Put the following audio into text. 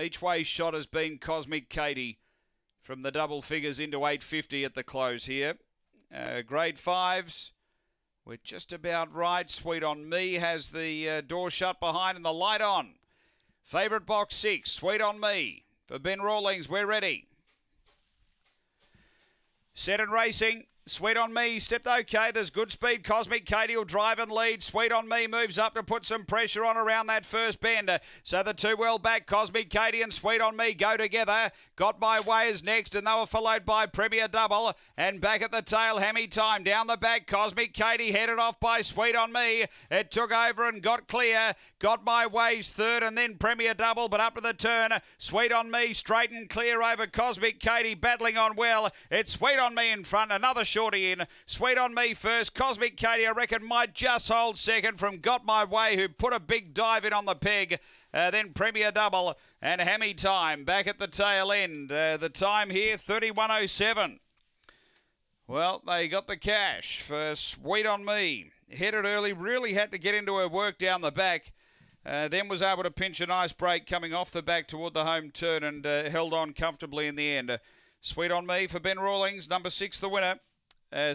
Each way shot has been Cosmic Katie from the double figures into 850 at the close here. Uh, grade fives. We're just about right. Sweet on Me has the uh, door shut behind and the light on. Favorite box six, Sweet on Me. For Ben Rawlings, we're ready. Set and racing. Sweet on me stepped okay. There's good speed. Cosmic Katie will drive and lead. Sweet on me moves up to put some pressure on around that first bender. So the two well back. Cosmic Katie and Sweet on me go together. Got my way is next, and they were followed by Premier Double. And back at the tail, Hammy Time down the back. Cosmic Katie headed off by Sweet on me. It took over and got clear. Got my ways third, and then Premier Double. But up to the turn, Sweet on me straight and clear over Cosmic Katie battling on well. It's Sweet on me in front. Another shot Shorty in. Sweet on me first. Cosmic Katie, I reckon, might just hold second from Got My Way, who put a big dive in on the peg. Uh, then Premier Double and Hammy Time back at the tail end. Uh, the time here, 31.07. Well, they got the cash for Sweet on Me. Headed early, really had to get into her work down the back. Uh, then was able to pinch a nice break coming off the back toward the home turn and uh, held on comfortably in the end. Sweet on Me for Ben Rawlings, number six, the winner as eh,